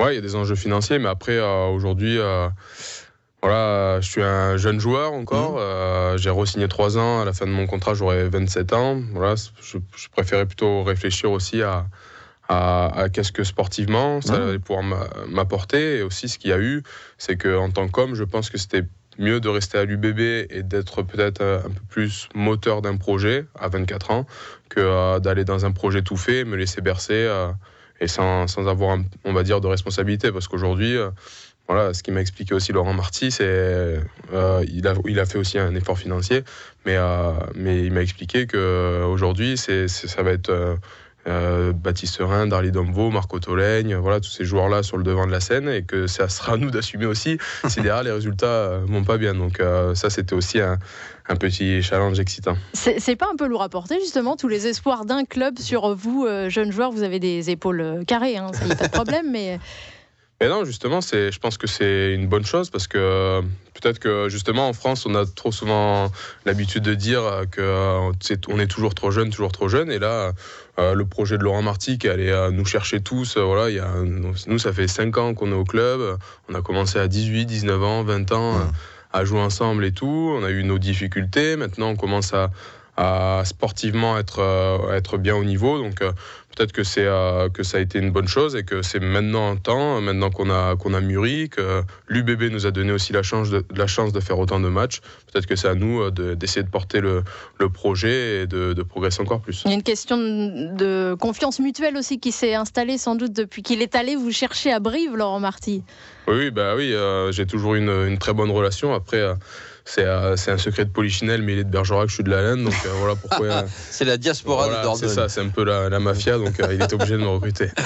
Oui, il y a des enjeux financiers, mais après, euh, aujourd'hui, euh, voilà, je suis un jeune joueur encore. Mhm. Euh, j'ai re-signé 3 ans. À la fin de mon contrat, j'aurai 27 ans. Voilà, je, préférais plutôt réfléchir aussi à, qu'est-ce que sportivement ça allait pouvoir m'apporter. Et aussi, ce qu'il y a eu, c'est qu'en tant qu'homme, je pense que c'était mieux de rester à l'UBB et d'être peut-être un peu plus moteur d'un projet à 24 ans que d'aller dans un projet tout fait, me laisser bercer et sans, avoir, on va dire, de responsabilité. Parce qu'aujourd'hui, euh, voilà, ce qui m'a expliqué aussi Laurent Marty, c'est euh, il, a, il a fait aussi un effort financier, mais, euh, mais il m'a expliqué que euh, aujourd'hui, c'est, ça va être euh, Baptiste Darly Dombo, Marco Tolègne, voilà, tous ces joueurs-là sur le devant de la scène et que ça sera à nous d'assumer aussi si derrière les résultats ne euh, vont pas bien. Donc euh, ça, c'était aussi un, petit challenge excitant. C'est pas un peu lourd à porter, justement, tous les espoirs d'un club sur vous, jeune jeunes joueurs, vous avez des épaules carrées, hein, ça n'est pas de problème, mais non, justement, c'est, je pense que c'est une bonne chose parce que euh, peut-être que justement en France, on a trop souvent l'habitude de dire que euh, est, on est toujours trop jeune, toujours trop jeune. Et là, euh, le projet de Laurent Marty qui allait nous chercher tous, il y a, nous, ça fait 5 ans qu'on est au club. On a commencé à 18, 19 ans, 20 ans. à jouer ensemble et tout, on a eu nos difficultés, maintenant on commence à, sportivement être, euh, être bien au niveau. Donc euh, peut-être que, c'est euh, que ça a été une bonne chose et que c'est maintenant un temps, maintenant qu'on a, qu'on a mûri, que l'UBB nous a donné aussi la chance de, la chance de faire autant de matchs. Peut-être que c'est à nous d'essayer de, porter le, projet et de, progresser encore plus. Il y a une question de confiance mutuelle aussi qui s'est installée sans doute depuis qu'il est allé vous chercher à Brive, Laurent Marty. Oui, bah oui, j'ai toujours une, une très bonne relation. Après c'est un secret de Polichinelle, mais il est de Bergerac, je suis de la laine, donc euh, voilà pourquoi. Euh, c'est la diaspora voilà, de C'est ça, c'est un peu la mafia, donc euh, il est obligé de me recruter.